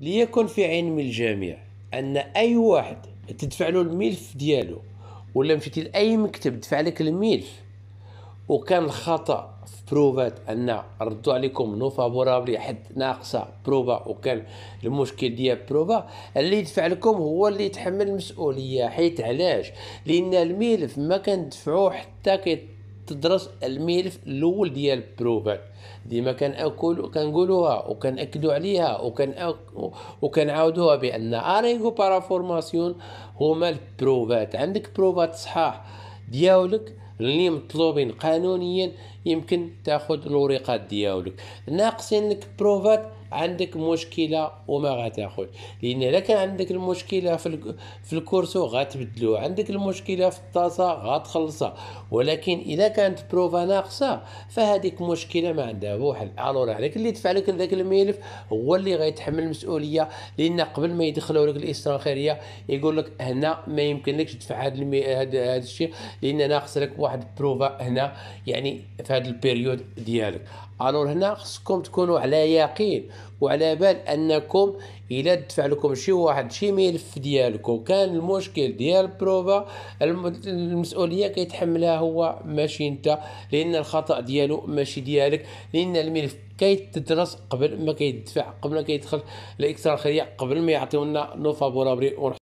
ليكن في علم الجميع ان اي واحد تدفع له الملف ديالو ولا مشيتي لاي مكتب دفع لك الملف وكان الخطا في بروفات ان ردوا عليكم نو فافورابل حد ناقصه بروفا وكان المشكل ديال بروفا اللي يدفع لكم هو اللي يتحمل المسؤوليه حيت علاش لان الملف ما كندفعوه حتى كي تدرس الملف الاول ديال بروفات ديما كناكل كنقولوها وكناكدوا عليها وكن وكنعاودوها بان اريغو بارافورماسيون هما البروفات عندك بروفات صحاح ديالك اللي مطلوبين قانونيا يمكن تاخذ الورقات ديالك ناقصين لك بروفات عندك مشكله وما غتاخذ لان الا كان عندك المشكله في في الكورسو غتبدلو عندك المشكله في الطاسه غتخلصها ولكن اذا كانت بروفا ناقصه فهذيك مشكله ما عندها بوحل الور عليك اللي دفع لك ذاك الملف هو اللي غيتحمل المسؤوليه لان قبل ما يدخلوا لك الاستراخيريه يقول لك هنا ما لكش تدفع هذا هذا الشيء لان ناقص لك واحد البروفا هنا يعني في هذا البيريود ديالك الور هنا خصكم تكونوا على يقين وعلى بال انكم الا دفع لكم شي واحد شي ملف ديالكم كان المشكل ديال البروفا المسؤوليه كيتحملها هو ماشي انت لان الخطا ديالو ماشي ديالك لان الملف كيتدرس قبل ما كيدفع قبل ما كيدخل الاكثر الخيريه قبل ما يعطيونا نو فابورابري